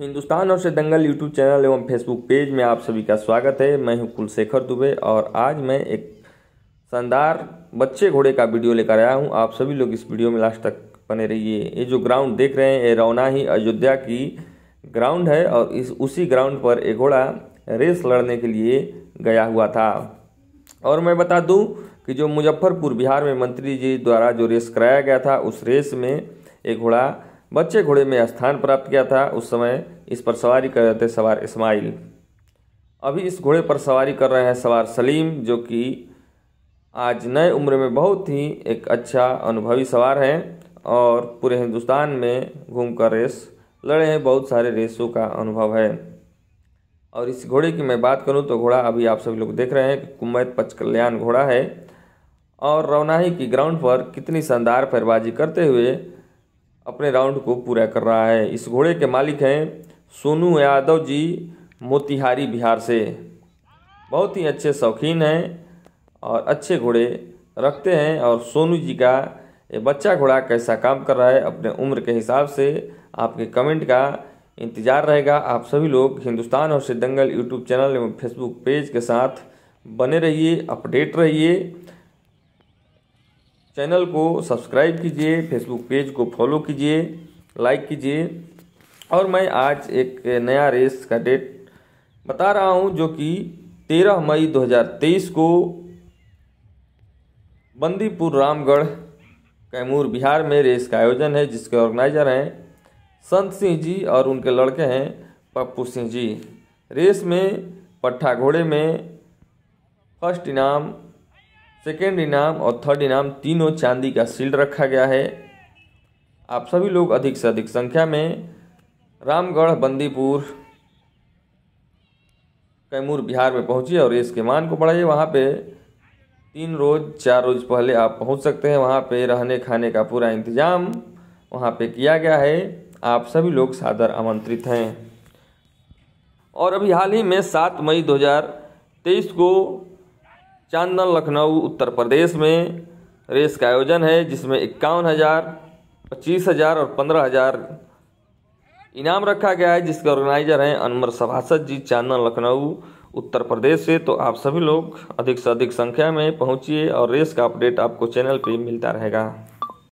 हिंदुस्तान और से Dangal YouTube channel एवं फेसबुक पेज में आप सभी का स्वागत है मैं हूं कुलशेखर दुबे और आज मैं एक शानदार बच्चे घोड़े का वीडियो लेकर आया हूं आप सभी लोग इस वीडियो में लास्ट तक बने रहिए ये जो ग्राउंड देख रहे हैं ये रौना ही अयोध्या की ग्राउंड है और इस उसी ग्राउंड पर ये घोड़ा रेस लड़ने के लिए गया हुआ था और मैं बता दूँ कि जो मुजफ्फरपुर बिहार में मंत्री जी द्वारा जो रेस कराया गया था उस रेस में एक घोड़ा बच्चे घोड़े में स्थान प्राप्त किया था उस समय इस पर सवारी कर रहे थे सवार इस्माइल अभी इस घोड़े पर सवारी कर रहे हैं सवार सलीम जो कि आज नए उम्र में बहुत ही एक अच्छा अनुभवी सवार हैं और पूरे हिंदुस्तान में घूमकर रेस लड़े हैं बहुत सारे रेसों का अनुभव है और इस घोड़े की मैं बात करूं तो घोड़ा अभी आप सभी लोग देख रहे हैं कि कुमैत पच कल्याण घोड़ा है और रौनाही की ग्राउंड पर कितनी शानदार फैरबाजी करते हुए अपने राउंड को पूरा कर रहा है इस घोड़े के मालिक हैं सोनू यादव जी मोतिहारी बिहार से बहुत ही अच्छे शौकीन हैं और अच्छे घोड़े रखते हैं और सोनू जी का ये बच्चा घोड़ा कैसा काम कर रहा है अपने उम्र के हिसाब से आपके कमेंट का इंतज़ार रहेगा आप सभी लोग हिंदुस्तान और सिद्धंगल यूट्यूब चैनल एवं फेसबुक पेज के साथ बने रहिए अपडेट रहिए चैनल को सब्सक्राइब कीजिए फेसबुक पेज को फॉलो कीजिए लाइक कीजिए और मैं आज एक नया रेस का डेट बता रहा हूँ जो कि 13 मई 2023 को बंदीपुर रामगढ़ कैमूर बिहार में रेस का आयोजन है जिसके ऑर्गेनाइजर हैं संत सिंह जी और उनके लड़के हैं पप्पू सिंह जी रेस में पट्ठा घोड़े में फर्स्ट इनाम सेकेंड इनाम और थर्ड इनाम तीनों चांदी का सील्ड रखा गया है आप सभी लोग अधिक से अधिक संख्या में रामगढ़ बंदीपुर कैमूर बिहार में पहुंचिए और इसके मान को बढ़ाइए वहाँ पे तीन रोज़ चार रोज़ पहले आप पहुंच सकते हैं वहाँ पे रहने खाने का पूरा इंतज़ाम वहाँ पे किया गया है आप सभी लोग सादर आमंत्रित हैं और अभी हाल ही में सात मई 2023 को चांदन लखनऊ उत्तर प्रदेश में रेस का आयोजन है जिसमें इक्यावन हज़ार पच्चीस हज़ार और पंद्रह हज़ार इनाम रखा गया है जिसके ऑर्गेनाइजर हैं अनमर सभासद जी चांदन लखनऊ उत्तर प्रदेश से तो आप सभी लोग अधिक से अधिक संख्या में पहुंचिए और रेस का अपडेट आपको चैनल पे मिलता रहेगा